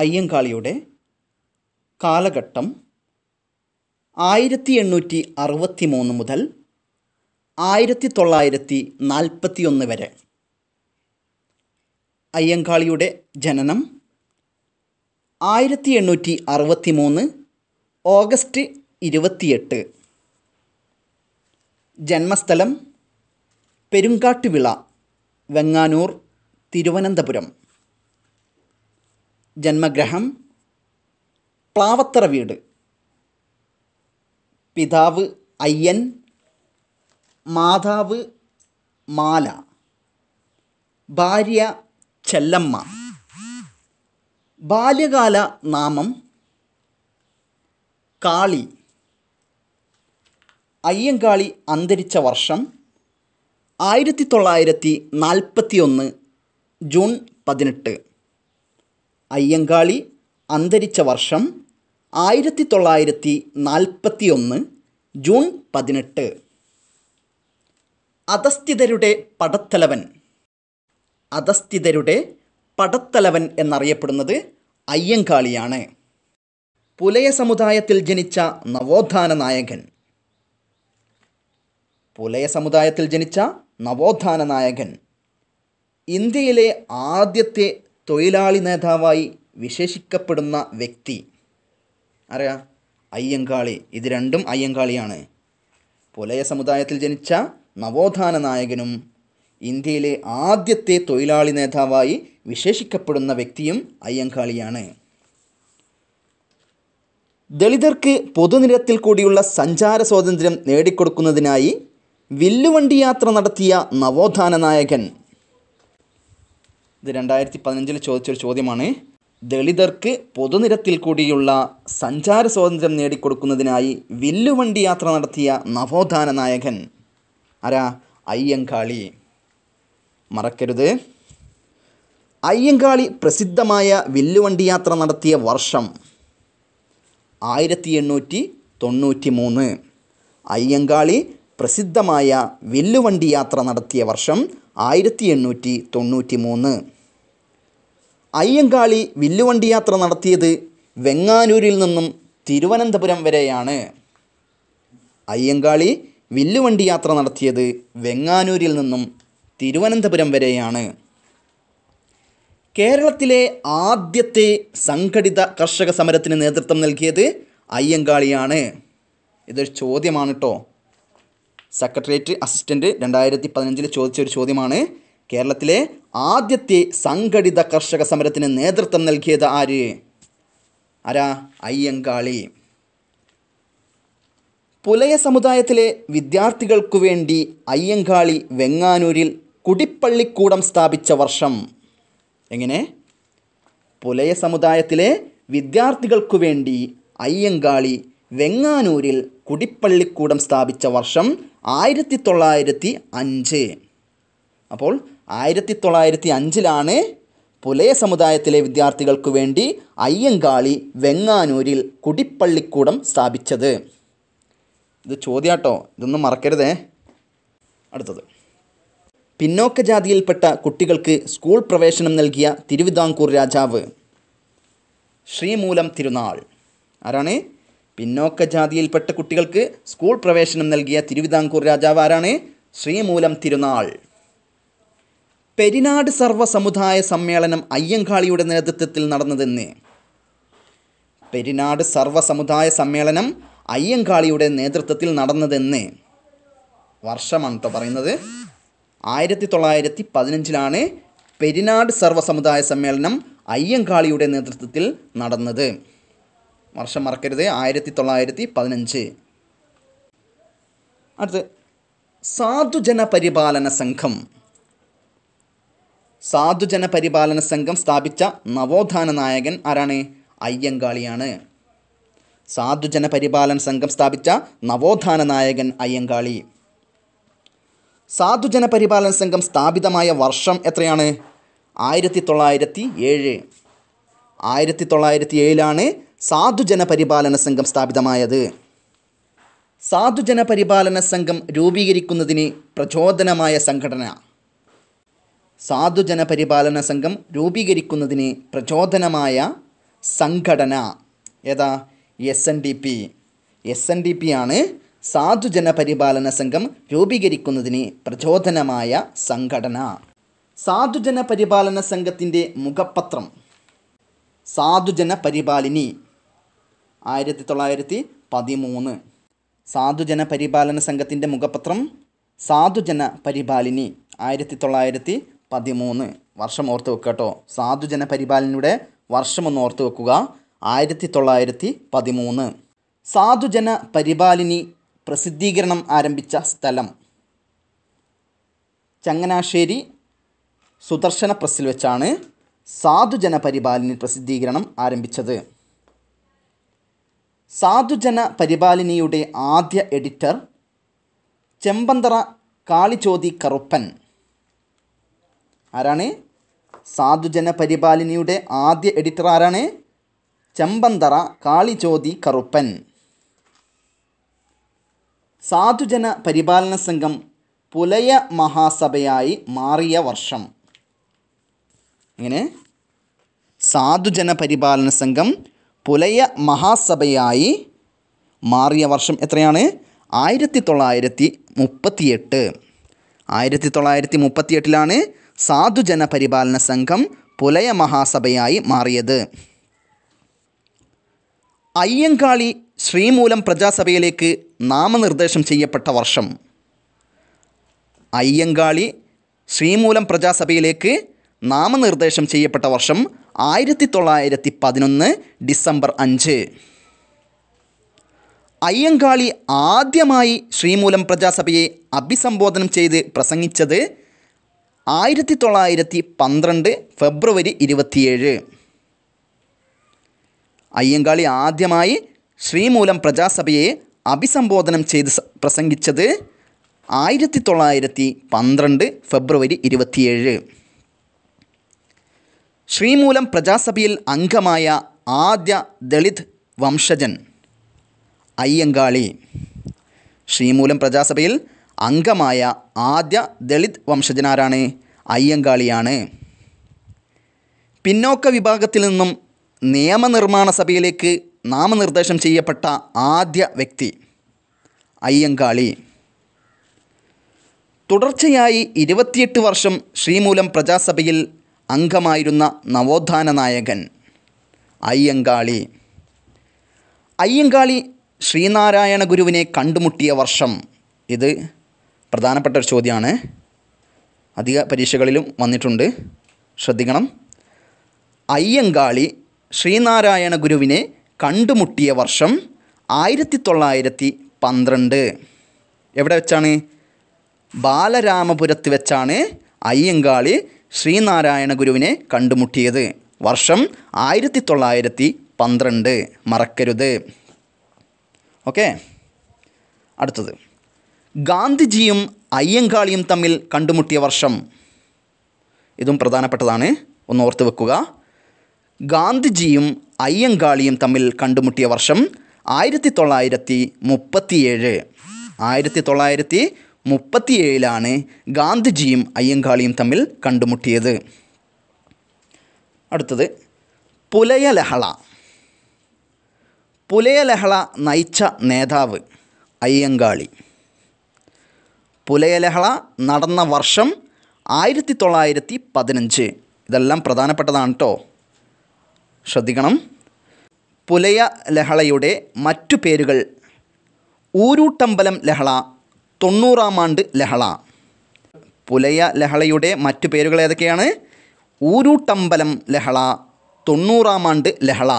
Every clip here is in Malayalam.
അയ്യങ്കാളിയുടെ കാലഘട്ടം ആയിരത്തി എണ്ണൂറ്റി അറുപത്തി മൂന്ന് മുതൽ ആയിരത്തി തൊള്ളായിരത്തി നാൽപ്പത്തി ഒന്ന് വരെ അയ്യങ്കാളിയുടെ ജനനം ആയിരത്തി എണ്ണൂറ്റി അറുപത്തി മൂന്ന് ഓഗസ്റ്റ് ഇരുപത്തിയെട്ട് ജന്മസ്ഥലം പെരുങ്കാട്ടുവിള വെങ്ങാനൂർ തിരുവനന്തപുരം ജന്മഗ്രഹം പ്ലാവത്തറ വീട് പിതാവ് അയ്യൻ മാതാവ് മാല ഭാര്യ ചെല്ലമ്മ ബാല്യകാല നാമം കാളി അയ്യങ്കാളി അന്തരിച്ച വർഷം ആയിരത്തി തൊള്ളായിരത്തി നാൽപ്പത്തി ഒന്ന് ജൂൺ പതിനെട്ട് അയ്യങ്കാളി അന്തരിച്ച വർഷം ആയിരത്തി തൊള്ളായിരത്തി നാൽപ്പത്തി ഒന്ന് ജൂൺ പതിനെട്ട് അധസ്ഥിതരുടെ പടത്തലവൻ അധസ്ഥിതരുടെ പടത്തലവൻ എന്നറിയപ്പെടുന്നത് അയ്യങ്കാളിയാണ് പുലയ സമുദായത്തിൽ ജനിച്ച നവോത്ഥാന നായകൻ പുലയ സമുദായത്തിൽ ജനിച്ച നവോത്ഥാന നായകൻ ഇന്ത്യയിലെ ആദ്യത്തെ തൊഴിലാളി നേതാവായി വിശേഷിക്കപ്പെടുന്ന വ്യക്തി അറിയാം അയ്യങ്കാളി ഇത് രണ്ടും അയ്യങ്കാളിയാണ് പുലയ സമുദായത്തിൽ ജനിച്ച നവോത്ഥാന നായകനും ഇന്ത്യയിലെ ആദ്യത്തെ തൊഴിലാളി നേതാവായി വിശേഷിക്കപ്പെടുന്ന വ്യക്തിയും അയ്യങ്കാളിയാണ് ദളിതർക്ക് പൊതുനിരത്തിൽ കൂടിയുള്ള സഞ്ചാര സ്വാതന്ത്ര്യം നേടിക്കൊടുക്കുന്നതിനായി വില്ലുവണ്ടി യാത്ര നടത്തിയ നവോത്ഥാന നായകൻ ഇത് രണ്ടായിരത്തി പതിനഞ്ചിൽ ചോദിച്ചൊരു ചോദ്യമാണ് ദളിതർക്ക് പൊതുനിരത്തിൽ കൂടിയുള്ള സഞ്ചാര സ്വാതന്ത്ര്യം നേടിക്കൊടുക്കുന്നതിനായി വില്ലുവണ്ടി യാത്ര നടത്തിയ നവോത്ഥാന നായകൻ ആരാ അയ്യങ്കാളി മറക്കരുത് അയ്യങ്കാളി പ്രസിദ്ധമായ വില്ലുവണ്ടി യാത്ര നടത്തിയ വർഷം ആയിരത്തി എണ്ണൂറ്റി തൊണ്ണൂറ്റി മൂന്ന് അയ്യങ്കാളി പ്രസിദ്ധമായ വില്ലുവണ്ടി യാത്ര നടത്തിയ വർഷം ആയിരത്തി എണ്ണൂറ്റി തൊണ്ണൂറ്റി മൂന്ന് അയ്യങ്കാളി വില്ലുവണ്ടി യാത്ര നടത്തിയത് വെങ്ങാനൂരിൽ നിന്നും തിരുവനന്തപുരം വരെയാണ് അയ്യങ്കാളി വില്ലുവണ്ടി യാത്ര നടത്തിയത് വെങ്ങാനൂരിൽ നിന്നും തിരുവനന്തപുരം വരെയാണ് കേരളത്തിലെ ആദ്യത്തെ സംഘടിത കർഷക സമരത്തിന് നേതൃത്വം നൽകിയത് അയ്യങ്കാളിയാണ് ഇതൊരു ചോദ്യമാണ് കേട്ടോ സെക്രട്ടേറിയറ്റ് അസിസ്റ്റൻ്റ് രണ്ടായിരത്തി പതിനഞ്ചിൽ ചോദിച്ച ഒരു ചോദ്യമാണ് കേരളത്തിലെ ആദ്യത്തെ സംഘടിത കർഷക സമരത്തിന് നേതൃത്വം നൽകിയത് ആര് ആരാ അയ്യങ്കാളി പുലയ സമുദായത്തിലെ വിദ്യാർത്ഥികൾക്കു വേണ്ടി അയ്യങ്കാളി വെങ്ങാനൂരിൽ കുടിപ്പള്ളിക്കൂടം സ്ഥാപിച്ച വർഷം എങ്ങനെ പുലയ സമുദായത്തിലെ വിദ്യാർത്ഥികൾക്കു വേണ്ടി അയ്യങ്കാളി വെങ്ങാനൂരിൽ കുടിപ്പള്ളിക്കൂടം സ്ഥാപിച്ച വർഷം ആയിരത്തി തൊള്ളായിരത്തി അഞ്ച് അപ്പോൾ ആയിരത്തി തൊള്ളായിരത്തി അഞ്ചിലാണ് പുലയ സമുദായത്തിലെ വിദ്യാർത്ഥികൾക്കു വേണ്ടി അയ്യങ്കാളി വെങ്ങാനൂരിൽ കുടിപ്പള്ളിക്കൂടം സ്ഥാപിച്ചത് ഇത് ചോദ്യാട്ടോ ഇതൊന്നും മറക്കരുതേ അടുത്തത് പിന്നോക്ക ജാതിയിൽപ്പെട്ട കുട്ടികൾക്ക് സ്കൂൾ പ്രവേശനം നൽകിയ തിരുവിതാംകൂർ രാജാവ് ശ്രീമൂലം തിരുനാൾ ആരാണ് പിന്നോക്ക ജാതിയിൽപ്പെട്ട കുട്ടികൾക്ക് സ്കൂൾ പ്രവേശനം നൽകിയ തിരുവിതാംകൂർ രാജാവ് ആരാണ് ശ്രീമൂലം തിരുനാൾ പെരിനാട് സർവ സമുദായ സമ്മേളനം അയ്യങ്കാളിയുടെ നേതൃത്വത്തിൽ നടന്നതെന്ന് പെരിനാട് സർവ സമുദായ സമ്മേളനം അയ്യങ്കാളിയുടെ നേതൃത്വത്തിൽ നടന്നതെന്ന് വർഷമാണ് കേട്ടോ പറയുന്നത് ആയിരത്തി തൊള്ളായിരത്തി പതിനഞ്ചിലാണ് പെരിനാട് സർവ സമുദായ സമ്മേളനം അയ്യങ്കാളിയുടെ നേതൃത്വത്തിൽ നടന്നത് വർഷം മറക്കരുത് ആയിരത്തി തൊള്ളായിരത്തി പതിനഞ്ച് അടുത്ത് സാധുജന പരിപാലന സംഘം സാധുജന പരിപാലന സംഘം സ്ഥാപിച്ച നവോത്ഥാന നായകൻ ആരാണ് അയ്യങ്കാളിയാണ് സാധുജന പരിപാലന സംഘം സ്ഥാപിച്ച നവോത്ഥാന നായകൻ അയ്യങ്കാളി സാധുജന പരിപാലന സംഘം സ്ഥാപിതമായ വർഷം എത്രയാണ് ആയിരത്തി തൊള്ളായിരത്തി ഏഴ് ആയിരത്തി തൊള്ളായിരത്തി ഏഴിലാണ് സാധുജന പരിപാലന സംഘം സ്ഥാപിതമായത് സാധുജന പരിപാലന സംഘം രൂപീകരിക്കുന്നതിന് പ്രചോദനമായ സംഘടന സാധുജന പരിപാലന സംഘം രൂപീകരിക്കുന്നതിന് പ്രചോദനമായ സംഘടന ഏതാ S N D P S N D P ആണ് സാധുജന പരിപാലന സംഘം രൂപീകരിക്കുന്നതിന് പ്രചോദനമായ സംഘടന സാധുജന പരിപാലന സംഘത്തിൻ്റെ മുഖപത്രം സാധുജന പരിപാലിനി ആയിരത്തി തൊള്ളായിരത്തി പതിമൂന്ന് സാധുജന പരിപാലന സംഘത്തിൻ്റെ മുഖപത്രം സാധുജന പരിപാലിനി ആയിരത്തി തൊള്ളായിരത്തി പതിമൂന്ന് വർഷം ഓർത്ത് വെക്കുക കേട്ടോ സാധുജന പരിപാലനയുടെ വർഷമൊന്ന് ഓർത്ത് വെക്കുക ആയിരത്തി തൊള്ളായിരത്തി പതിമൂന്ന് സാധുജന പരിപാലിനി പ്രസിദ്ധീകരണം ആരംഭിച്ച സ്ഥലം ചങ്ങനാശ്ശേരി സുദർശന പ്രസ്സിൽ വെച്ചാണ് സാധുജന പരിപാലിനി പ്രസിദ്ധീകരണം ആരംഭിച്ചത് സാധുജന പരിപാലിനിയുടെ ആദ്യ എഡിറ്റർ ചെമ്പന്തറ കാളിചോതി കറുപ്പൻ ആരാണ് സാധുജന പരിപാലിനിയുടെ ആദ്യ എഡിറ്റർ ആരാണ് ചെമ്പന്തറ കാളിചോതി കറുപ്പൻ സാധുജന പരിപാലന സംഘം പുലയ മഹാസഭയായി മാറിയ വർഷം ഇങ്ങനെ സാധുജന പരിപാലന സംഘം പുലയ മഹാസഭയായി മാറിയ വർഷം എത്രയാണ് ആയിരത്തി തൊള്ളായിരത്തി മുപ്പത്തിയെട്ട് ആയിരത്തി തൊള്ളായിരത്തി മുപ്പത്തിയെട്ടിലാണ് സാധുജന പരിപാലന സംഘം പുലയ മഹാസഭയായി മാറിയത് അയ്യങ്കാളി ശ്രീമൂലം പ്രജാസഭയിലേക്ക് നാമനിർദ്ദേശം ചെയ്യപ്പെട്ട വർഷം അയ്യങ്കാളി ശ്രീമൂലം പ്രജാസഭയിലേക്ക് നാമനിർദ്ദേശം ചെയ്യപ്പെട്ട വർഷം ആയിരത്തി തൊള്ളായിരത്തി പതിനൊന്ന് ഡിസംബർ അഞ്ച് അയ്യങ്കാളി ആദ്യമായി ശ്രീമൂലം പ്രജാസഭയെ അഭിസംബോധനം ചെയ്ത് പ്രസംഗിച്ചത് ആയിരത്തി തൊള്ളായിരത്തി പന്ത്രണ്ട് ഫെബ്രുവരി ഇരുപത്തിയേഴ് അയ്യങ്കാളി ആദ്യമായി ശ്രീമൂലം പ്രജാസഭയെ അഭിസംബോധനം ചെയ്ത് പ്രസംഗിച്ചത് ആയിരത്തി തൊള്ളായിരത്തി പന്ത്രണ്ട് ഫെബ്രുവരി ഇരുപത്തിയേഴ് ശ്രീമൂലം പ്രജാസഭയിൽ അംഗമായ ആദ്യ ദളിത് വംശജൻ അയ്യങ്കാളി ശ്രീമൂലം പ്രജാസഭയിൽ അംഗമായ ആദ്യ ദളിത് വംശജനാരാണ് അയ്യങ്കാളിയാണ് പിന്നോക്ക വിഭാഗത്തിൽ നിന്നും നിയമനിർമ്മാണ സഭയിലേക്ക് നാമനിർദ്ദേശം ചെയ്യപ്പെട്ട ആദ്യ വ്യക്തി അയ്യങ്കാളി തുടർച്ചയായി ഇരുപത്തിയെട്ട് വർഷം ശ്രീമൂലം പ്രജാസഭയിൽ അംഗമായിരുന്ന നവോത്ഥാന നായകൻ അയ്യങ്കാളി അയ്യങ്കാളി ശ്രീനാരായണ ഗുരുവിനെ കണ്ടുമുട്ടിയ വർഷം ഇത് പ്രധാനപ്പെട്ട ഒരു ചോദ്യമാണ് അധിക പരീക്ഷകളിലും വന്നിട്ടുണ്ട് ശ്രദ്ധിക്കണം അയ്യങ്കാളി ശ്രീനാരായണ ഗുരുവിനെ കണ്ടുമുട്ടിയ വർഷം ആയിരത്തി തൊള്ളായിരത്തി പന്ത്രണ്ട് എവിടെ വെച്ചാണ് ബാലരാമപുരത്ത് വെച്ചാണ് അയ്യങ്കാളി ശ്രീനാരായണ ഗുരുവിനെ കണ്ടുമുട്ടിയത് വർഷം ആയിരത്തി തൊള്ളായിരത്തി പന്ത്രണ്ട് മറക്കരുത് ഓക്കെ അടുത്തത് ഗാന്ധിജിയും അയ്യങ്കാളിയും തമ്മിൽ കണ്ടുമുട്ടിയ വർഷം ഇതും പ്രധാനപ്പെട്ടതാണ് ഒന്ന് ഓർത്ത് വെക്കുക ഗാന്ധിജിയും അയ്യങ്കാളിയും തമ്മിൽ കണ്ടുമുട്ടിയ വർഷം ആയിരത്തി തൊള്ളായിരത്തി മുപ്പത്തിയേഴ് ആയിരത്തി തൊള്ളായിരത്തി മുപ്പത്തിയേഴിലാണ് ഗാന്ധിജിയും അയ്യങ്കാളിയും തമ്മിൽ കണ്ടുമുട്ടിയത് അടുത്തത് പുലയലഹള പുലയലഹള നയിച്ച നേതാവ് അയ്യങ്കാളി പുലയലഹള നടന്ന വർഷം ആയിരത്തി തൊള്ളായിരത്തി പതിനഞ്ച് ഇതെല്ലാം പ്രധാനപ്പെട്ടതാണ് കേട്ടോ ശ്രദ്ധിക്കണം പുലയ ലഹളയുടെ മറ്റു പേരുകൾ ഊരൂട്ടമ്പലം ലഹള തൊണ്ണൂറാം ആണ്ട് ലഹള പുലയ ലഹളയുടെ മറ്റു പേരുകൾ ഏതൊക്കെയാണ് ഊരൂട്ടമ്പലം ലഹള തൊണ്ണൂറാം ആണ്ട് ലഹള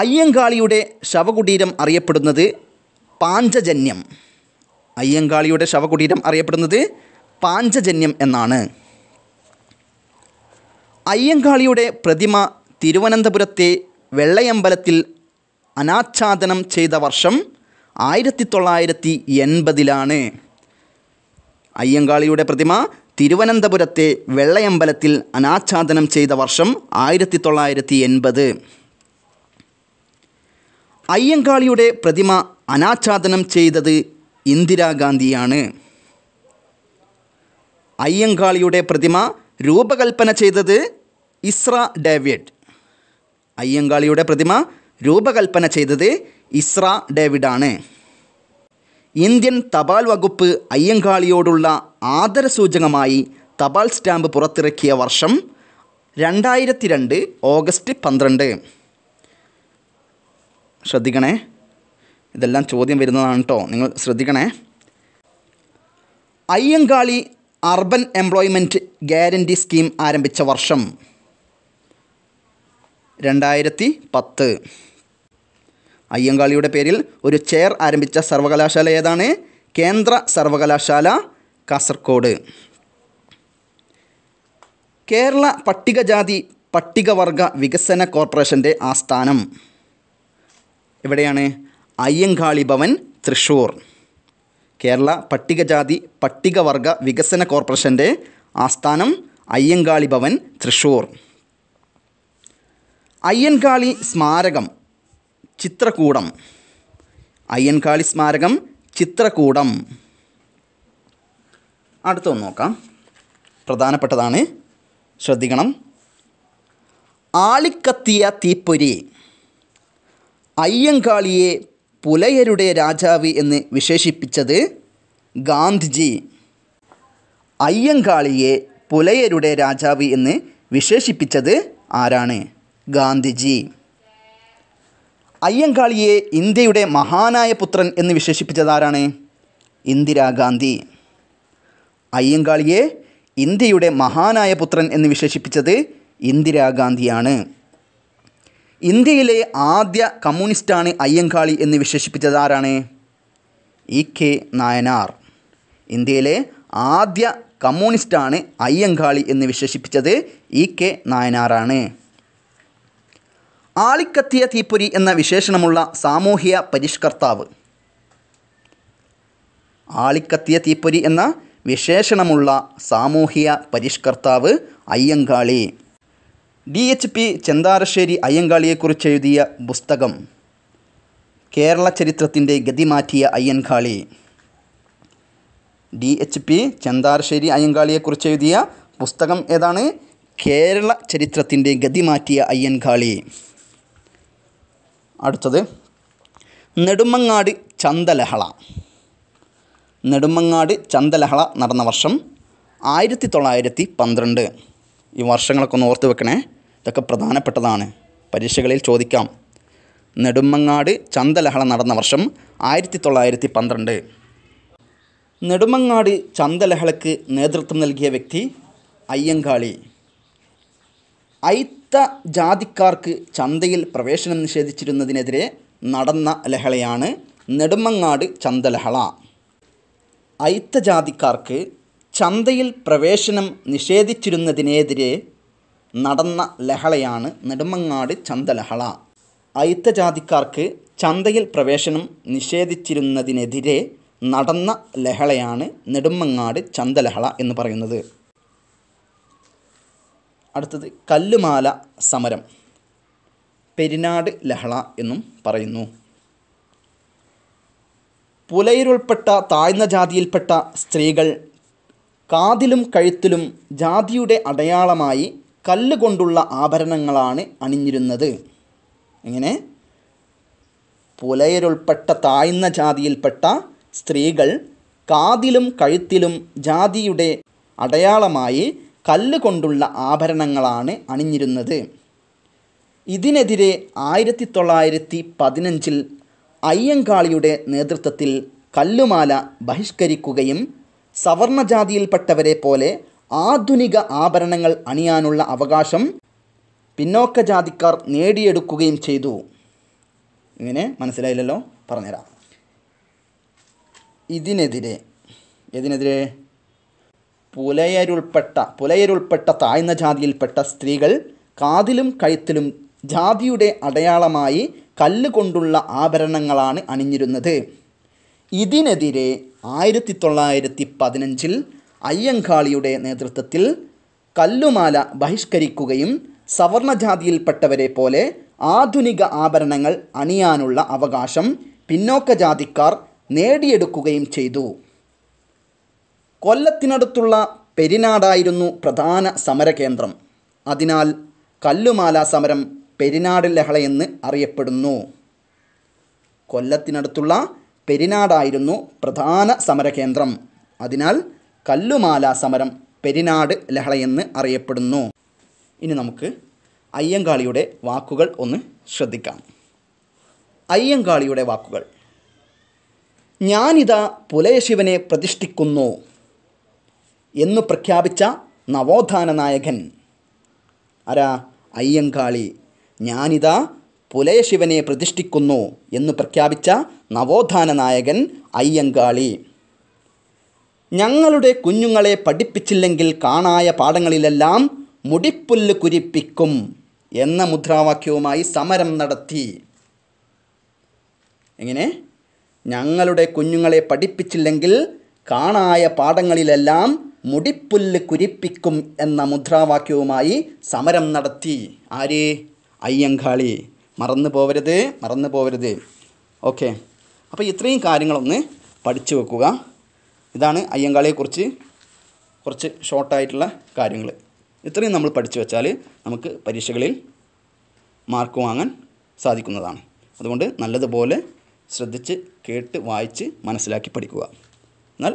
അയ്യങ്കാളിയുടെ ശവകുടീരം അറിയപ്പെടുന്നത് പാഞ്ചജന്യം അയ്യങ്കാളിയുടെ ശവകുടീരം അറിയപ്പെടുന്നത് പാഞ്ചജന്യം എന്നാണ് അയ്യങ്കാളിയുടെ പ്രതിമ തിരുവനന്തപുരത്തെ വെള്ളയമ്പലത്തിൽ അനാച്ഛാദനം ചെയ്ത വർഷം ആയിരത്തി തൊള്ളായിരത്തി എൺപതിലാണ് അയ്യങ്കാളിയുടെ പ്രതിമ തിരുവനന്തപുരത്തെ വെള്ളയമ്പലത്തിൽ അനാച്ഛാദനം ചെയ്ത വർഷം ആയിരത്തി തൊള്ളായിരത്തി എൺപത് അയ്യങ്കാളിയുടെ പ്രതിമ അനാച്ഛാദനം ചെയ്തത് ഇന്ദിരാഗാന്ധിയാണ് അയ്യങ്കാളിയുടെ പ്രതിമ രൂപകൽപ്പന ചെയ്തത് ഇസ്ര ഡേവിഡ് അയ്യങ്കാളിയുടെ പ്രതിമ രൂപകൽപ്പന ചെയ്തത് ഇസ്ര ഡേവിഡാണ് ഇന്ത്യൻ തപാൽ വകുപ്പ് അയ്യങ്കാളിയോടുള്ള ആദരസൂചകമായി തപാൽ സ്റ്റാമ്പ് പുറത്തിറക്കിയ വർഷം രണ്ടായിരത്തി രണ്ട് ഓഗസ്റ്റ് പന്ത്രണ്ട് ശ്രദ്ധിക്കണേ ഇതെല്ലാം ചോദ്യം വരുന്നതാണ് കേട്ടോ നിങ്ങൾ ശ്രദ്ധിക്കണേ Ayyankali urban employment guarantee scheme ആരംഭിച്ച വർഷം രണ്ടായിരത്തി പത്ത് അയ്യങ്കാളിയുടെ പേരിൽ ഒരു ചെയർ ആരംഭിച്ച സർവകലാശാല ഏതാണ് കേന്ദ്ര സർവകലാശാല കാസർഗോഡ് കേരള പട്ടികജാതി പട്ടികവർഗ വികസന കോർപ്പറേഷൻ്റെ ആസ്ഥാനം എവിടെയാണ് അയ്യങ്കാളി ഭവൻ തൃശ്ശൂർ കേരള പട്ടികജാതി പട്ടികവർഗ വികസന കോർപ്പറേഷൻ്റെ ആസ്ഥാനം അയ്യങ്കാളി ഭവൻ തൃശ്ശൂർ അയ്യൻകാളി സ്മാരകം ചിത്രകൂടം അയ്യൻകാളി സ്മാരകം ചിത്രകൂടം അടുത്തൊന്ന് നോക്കാം പ്രധാനപ്പെട്ടതാണ് ശ്രദ്ധിക്കണം ആളിക്കത്തിയ തീപ്പൊരി അയ്യങ്കാളിയെ പുലയരുടെ രാജാവ് എന്ന് വിശേഷിപ്പിച്ചത് ഗാന്ധിജി അയ്യങ്കാളിയെ പുലയരുടെ രാജാവ് എന്ന് വിശേഷിപ്പിച്ചത് ആരാണ് ഗാന്ധിജി അയ്യങ്കാളിയെ ഇന്ത്യയുടെ മഹാനായ പുത്രൻ എന്ന് വിശേഷിപ്പിച്ചത് ആരാണ് ഇന്ദിരാഗാന്ധി അയ്യങ്കാളിയെ ഇന്ത്യയുടെ മഹാനായ പുത്രൻ എന്ന് വിശേഷിപ്പിച്ചത് ഇന്ദിരാഗാന്ധിയാണ് ഇന്ത്യയിലെ ആദ്യ കമ്മ്യൂണിസ്റ്റാണ് അയ്യങ്കാളി എന്ന് വിശേഷിപ്പിച്ചത് ആരാണ് ഇ കെ നായനാർ ഇന്ത്യയിലെ ആദ്യ കമ്മ്യൂണിസ്റ്റാണ് അയ്യങ്കാളി എന്ന് വിശേഷിപ്പിച്ചത് ഇ കെ നായനാറാണ് ആളിക്കത്തിയ തീപ്പൊരി എന്ന വിശേഷണമുള്ള സാമൂഹ്യ പരിഷ്കർത്താവ് ആളിക്കത്തിയ തീപ്പൊരി എന്ന വിശേഷണമുള്ള സാമൂഹ്യ പരിഷ്കർത്താവ് Ayyankali D H P Chentharassery അയ്യങ്കാളിയെക്കുറിച്ച് എഴുതിയ പുസ്തകം കേരള ചരിത്രത്തിൻ്റെ ഗതി മാറ്റിയ Ayyankali D H P Chentharassery അയ്യങ്കാളിയെക്കുറിച്ച് എഴുതിയ പുസ്തകം ഏതാണ് കേരള ചരിത്രത്തിൻ്റെ ഗതി മാറ്റിയ അയ്യൻകാളി അടുത്തത് നെടുമങ്ങാടി ചന്തലഹള നെടുമങ്ങാടി ചന്തലഹള നടന്ന വർഷം ആയിരത്തി തൊള്ളായിരത്തി പന്ത്രണ്ട് ഈ വർഷങ്ങളൊക്കെ ഒന്ന് ഓർത്ത് വെക്കണേ ഇതൊക്കെ പ്രധാനപ്പെട്ടതാണ് പരീക്ഷകളിൽ ചോദിക്കാം നെടുമങ്ങാട് ചന്തലഹള നടന്ന വർഷം ആയിരത്തി തൊള്ളായിരത്തി പന്ത്രണ്ട് നെടുമങ്ങാട് ചന്തലഹളക്ക് നേതൃത്വം നൽകിയ വ്യക്തി അയ്യങ്കാളി അയിത്ത ജാതിക്കാർക്ക് ചന്തയിൽ പ്രവേശനം നിഷേധിച്ചിരുന്നതിനെതിരെ നടന്ന ലഹളയാണ് നെടുമങ്ങാട് ചന്തലഹള. അയിത്ത ജാതിക്കാർക്ക് ചന്തയിൽ പ്രവേശനം നിഷേധിച്ചിരുന്നതിനെതിരെ നടന്ന ലഹളയാണ് നെടുമങ്ങാട് ചന്തലഹള. അയിത്ത ജാതിക്കാർക്ക് ചന്തയിൽ പ്രവേശനം നിഷേധിച്ചിരുന്നതിനെതിരെ നടന്ന ലഹളയാണ് നെടുമങ്ങാട് ചന്തലഹള എന്ന് പറയുന്നത്. അടുത്തത് കല്ലുമാല സമരം പെരിനാട് ലഹള എന്നും പറയുന്നു പുലയിലുൾപ്പെട്ട താഴ്ന്ന ജാതിയിൽപ്പെട്ട സ്ത്രീകൾ കാതിലും കഴുത്തിലും ജാതിയുടെ അടയാളമായി കല്ലുകൊണ്ടുള്ള ആഭരണങ്ങളാണ് അണിഞ്ഞിരുന്നത് ഇങ്ങനെ പുലയരുൾപ്പെട്ട താഴ്ന്ന ജാതിയിൽപ്പെട്ട സ്ത്രീകൾ കാതിലും കഴുത്തിലും ജാതിയുടെ അടയാളമായി കല്ല് കൊണ്ടുള്ള ആഭരണങ്ങളാണ് അണിഞ്ഞിരുന്നത്. ഇതിനെതിരെ ആയിരത്തി തൊള്ളായിരത്തി പതിനഞ്ചിൽ അയ്യങ്കാളിയുടെ നേതൃത്വത്തിൽ കല്ലുമാല ബഹിഷ്കരിക്കുകയും പോലെ ആധുനിക ആഭരണങ്ങൾ അണിയാനുള്ള അവകാശം പിന്നോക്കജാതിക്കാർ നേടിയെടുക്കുകയും ചെയ്തു. ഇങ്ങനെ മനസ്സിലായില്ലല്ലോ പറഞ്ഞുതരാം. ഇതിനെതിരെ ഏതിനെതിരെ പുലയരുൾപ്പെട്ട പുലയരുൾപ്പെട്ട താഴ്ന്ന ജാതിയിൽപ്പെട്ട സ്ത്രീകൾ കാതിലും കഴുത്തിലും ജാതിയുടെ അടയാളമായി കല്ലുകൊണ്ടുള്ള ആഭരണങ്ങളാണ് അണിഞ്ഞിരുന്നത് ഇതിനെതിരെ ആയിരത്തി തൊള്ളായിരത്തി പതിനഞ്ചിൽ അയ്യങ്കാളിയുടെ നേതൃത്വത്തിൽ കല്ലുമാല ബഹിഷ്കരിക്കുകയും സവർണജാതിയിൽപ്പെട്ടവരെ പോലെ ആധുനിക ആഭരണങ്ങൾ അണിയാനുള്ള അവകാശം പിന്നോക്ക ജാതിക്കാർ നേടിയെടുക്കുകയും ചെയ്തു കൊല്ലത്തിനടുത്തുള്ള പെരിനാടായിരുന്നു പ്രധാന സമരകേന്ദ്രം അതിനാൽ കല്ലുമാല സമരം പെരിനാട് ലഹളയെന്ന് അറിയപ്പെടുന്നു കൊല്ലത്തിനടുത്തുള്ള പെരിനാടായിരുന്നു പ്രധാന സമരകേന്ദ്രം അതിനാൽ കല്ലുമാല സമരം പെരിനാട് ലഹളയെന്ന് അറിയപ്പെടുന്നു ഇനി നമുക്ക് അയ്യങ്കാളിയുടെ വാക്കുകൾ ഒന്ന് ശ്രദ്ധിക്കാം അയ്യങ്കാളിയുടെ വാക്കുകൾ ഞാനിതാ പുലയശിവനെ പ്രതിഷ്ഠിക്കുന്നു എന്നു പ്രഖ്യാപിച്ച നവോത്ഥാന നായകൻ ആരാ അയ്യങ്കാളി ഞാനിതാ പുലയശിവനെ പ്രതിഷ്ഠിക്കുന്നു എന്ന് പ്രഖ്യാപിച്ച നവോത്ഥാന നായകൻ അയ്യങ്കാളി ഞങ്ങളുടെ കുഞ്ഞുങ്ങളെ പഠിപ്പിച്ചില്ലെങ്കിൽ കാണായ പാഠങ്ങളിലെല്ലാം മുടിപ്പുല്ല് കുരിപ്പിക്കും എന്ന മുദ്രാവാക്യവുമായി സമരം നടത്തി എങ്ങനെ ഞങ്ങളുടെ കുഞ്ഞുങ്ങളെ പഠിപ്പിച്ചില്ലെങ്കിൽ കാണായ പാഠങ്ങളിലെല്ലാം മുടിപ്പുല്ല് കുരിപ്പിക്കും എന്ന മുദ്രാവാക്യവുമായി സമരം നടത്തി ആര് അയ്യങ്കാളി മറന്നു പോവരുത് മറന്നു പോവരുത് ഓക്കെ അപ്പോൾ ഇത്രയും കാര്യങ്ങളൊന്ന് പഠിച്ചു വെക്കുക ഇതാണ് അയ്യങ്കാളിയെക്കുറിച്ച് കുറച്ച് ഷോർട്ടായിട്ടുള്ള കാര്യങ്ങൾ ഇത്രയും നമ്മൾ പഠിച്ചു വെച്ചാൽ നമുക്ക് പരീക്ഷകളിൽ മാർക്ക് വാങ്ങാൻ സാധിക്കുന്നതാണ് അതുകൊണ്ട് നല്ലതുപോലെ ശ്രദ്ധിച്ച് കേട്ട് വായിച്ച് മനസ്സിലാക്കി പഠിക്കുക എന്നാൽ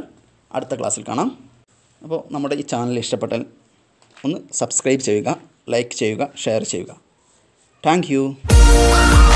അടുത്ത ക്ലാസ്സിൽ കാണാം അപ്പോൾ നമ്മുടെ ഈ ചാനൽ ഇഷ്ടപ്പെട്ടാൽ ഒന്ന് സബ്സ്ക്രൈബ് ചെയ്യുക ലൈക്ക് ചെയ്യുക ഷെയർ ചെയ്യുക താങ്ക്